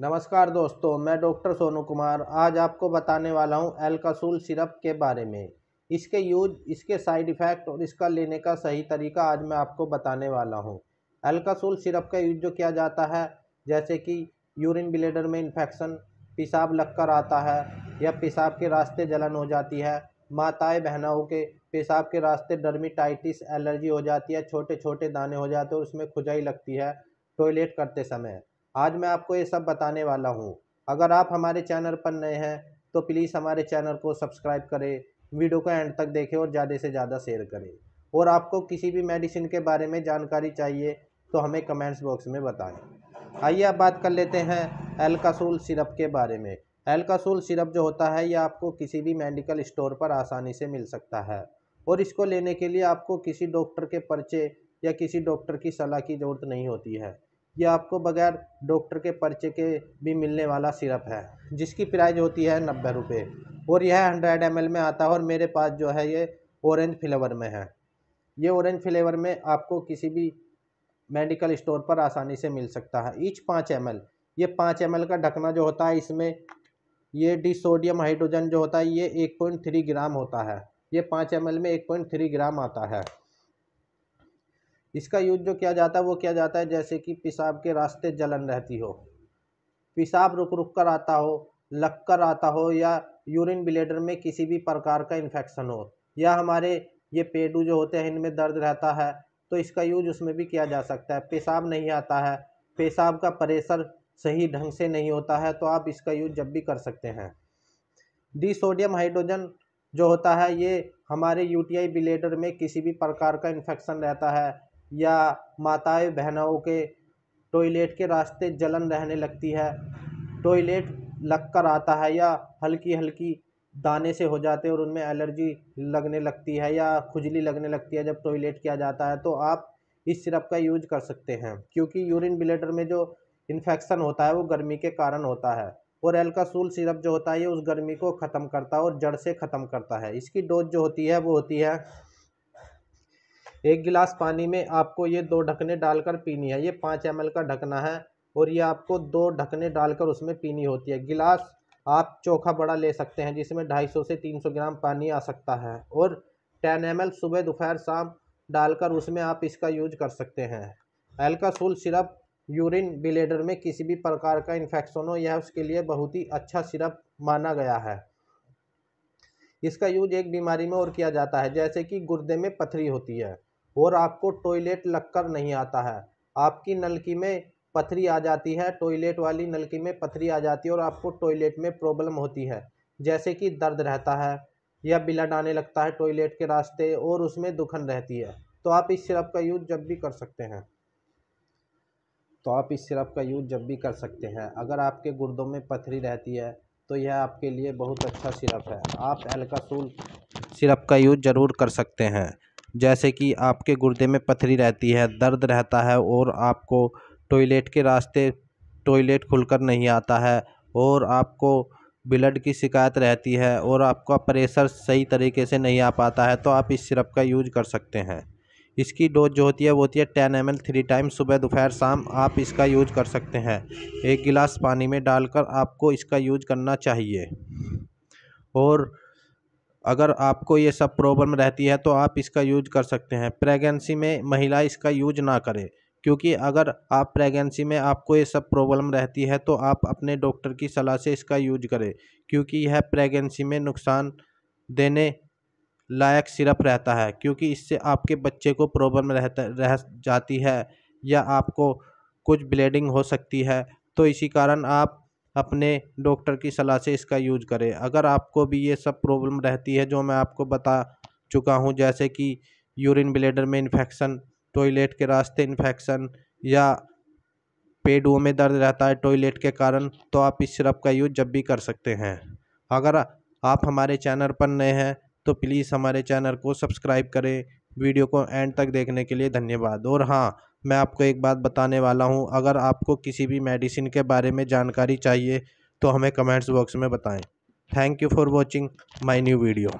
नमस्कार दोस्तों मैं डॉक्टर सोनू कुमार आज आपको बताने वाला हूं एल्कासूल सिरप के बारे में इसके यूज इसके साइड इफ़ेक्ट और इसका लेने का सही तरीका आज मैं आपको बताने वाला हूं एल्कासूल सिरप का यूज जो किया जाता है जैसे कि यूरिन ब्लेडर में इन्फेक्शन पेशाब लग कर आता है या पेशाब के रास्ते जलन हो जाती है माताएँ बहनाओं के पेशाब के रास्ते डर्मिटाइटिस एलर्जी हो जाती है छोटे छोटे दाने हो जाते हैं और उसमें खुजाई लगती है टॉयलेट करते समय आज मैं आपको ये सब बताने वाला हूँ अगर आप हमारे चैनल पर नए हैं तो प्लीज़ हमारे चैनल को सब्सक्राइब करें वीडियो को एंड तक देखें और ज़्यादा से ज़्यादा शेयर करें और आपको किसी भी मेडिसिन के बारे में जानकारी चाहिए तो हमें कमेंट्स बॉक्स में बताएं आइए आप बात कर लेते हैं एल्कासोल सिरप के बारे में एल्कासोल सिरप जो होता है यह आपको किसी भी मेडिकल स्टोर पर आसानी से मिल सकता है और इसको लेने के लिए आपको किसी डॉक्टर के पर्चे या किसी डॉक्टर की सलाह की ज़रूरत नहीं होती है ये आपको बगैर डॉक्टर के पर्चे के भी मिलने वाला सिरप है जिसकी प्राइस होती है नब्बे रुपये और यह हंड्रेड एम में आता है और मेरे पास जो है ये ऑरेंज फ्लेवर में है ये ऑरेंज फ्लेवर में आपको किसी भी मेडिकल स्टोर पर आसानी से मिल सकता है ईच पाँच एम ये पाँच एम का ढकना जो होता है इसमें ये डिसोडियम हाइड्रोजन जो होता है ये एक पॉइंट थ्री ग्राम होता है ये पाँच एम में एक पॉइंट थ्री ग्राम आता है इसका यूज जो किया जाता है वो किया जाता है जैसे कि पेशाब के रास्ते जलन रहती हो पेशाब रुक रुक कर आता हो लग कर आता हो या यूरिन ब्लेडर में किसी भी प्रकार का इन्फेक्शन हो या हमारे ये पेडू जो होते हैं इनमें दर्द रहता है तो इसका यूज उसमें भी किया जा सकता है पेशाब नहीं आता है पेशाब का प्रेशर सही ढंग से नहीं होता है तो आप इसका यूज जब भी कर सकते हैं डी सोडियम हाइड्रोजन जो होता है ये हमारे यूटीआई ब्लेडर में किसी भी प्रकार का इन्फेक्शन रहता है या माताएं बहनों के टॉयलेट के रास्ते जलन रहने लगती है टॉयलेट लग कर आता है या हल्की हल्की दाने से हो जाते हैं और उनमें एलर्जी लगने लगती है या खुजली लगने लगती है जब टॉयलेट किया जाता है तो आप इस सिरप का यूज कर सकते हैं क्योंकि यूरिन ब्लेडर में जो इन्फेक्शन होता है वो गर्मी के कारण होता है और एल्कासूल सिरप जो होता है ये उस गर्मी को ख़त्म करता है और जड़ से ख़त्म करता है इसकी डोज जो होती है वो होती है एक गिलास पानी में आपको ये दो ढकने डालकर पीनी है ये पाँच एम का ढकना है और ये आपको दो ढकने डालकर उसमें पीनी होती है गिलास आप चोखा बड़ा ले सकते हैं जिसमें 250 से 300 ग्राम पानी आ सकता है और 10 एम सुबह दोपहर शाम डालकर उसमें आप इसका यूज कर सकते हैं एल्कासूल सिरप यूरिन बिलेडर में किसी भी प्रकार का इन्फेक्शन हो यह उसके लिए बहुत ही अच्छा सिरप माना गया है इसका यूज एक बीमारी में और किया जाता है जैसे कि गुर्दे में पथरी होती है और आपको टॉयलेट लगकर नहीं आता है आपकी नलकी में पथरी आ जाती है टॉयलेट वाली नलकी में पथरी आ जाती है और आपको टॉयलेट में प्रॉब्लम होती है जैसे कि दर्द रहता है या ब्लड आने लगता है टॉयलेट के रास्ते और उसमें दुखन रहती है तो आप इस सिरप का यूज़ जब भी कर सकते हैं तो आप इस सिरप का यूज़ जब भी कर सकते हैं अगर आपके गुर्दों में पथरी रहती है तो यह आपके लिए बहुत अच्छा सिरप है आप एल्कासूल सिरप का यूज़ ज़रूर कर सकते हैं जैसे कि आपके गुर्दे में पथरी रहती है दर्द रहता है और आपको टॉयलेट के रास्ते टॉयलेट खुलकर नहीं आता है और आपको ब्लड की शिकायत रहती है और आपका प्रेशर सही तरीके से नहीं आ पाता है तो आप इस सिरप का यूज कर सकते हैं इसकी डोज जो होती है वो होती है ten m l three time सुबह दोपहर शाम आप इसका यूज कर सकते हैं एक गिलास पानी में डालकर आपको इसका यूज करना चाहिए और अगर आपको ये सब प्रॉब्लम रहती है तो आप इसका यूज कर सकते हैं प्रेगनेंसी में महिला इसका यूज ना करें क्योंकि अगर आप प्रेगनेंसी में आपको ये सब प्रॉब्लम रहती है तो आप अपने डॉक्टर की सलाह से इसका यूज करें क्योंकि यह प्रेगनेंसी में नुकसान देने लायक सिरप रहता है क्योंकि इससे आपके बच्चे को प्रॉब्लम रहता रह जाती है या आपको कुछ ब्लीडिंग हो सकती है तो इसी कारण आप अपने डॉक्टर की सलाह से इसका यूज करें अगर आपको भी ये सब प्रॉब्लम रहती है जो मैं आपको बता चुका हूँ जैसे कि यूरिन ब्लेडर में इन्फेक्शन टॉयलेट के रास्ते इन्फेक्शन या पेटों में दर्द रहता है टॉयलेट के कारण तो आप इस सिरप का यूज जब भी कर सकते हैं अगर आप हमारे चैनल पर नए हैं तो प्लीज़ हमारे चैनल को सब्सक्राइब करें वीडियो को एंड तक देखने के लिए धन्यवाद और हाँ मैं आपको एक बात बताने वाला हूँ अगर आपको किसी भी मेडिसिन के बारे में जानकारी चाहिए तो हमें कमेंट्स बॉक्स में बताएं thank you for watching my new video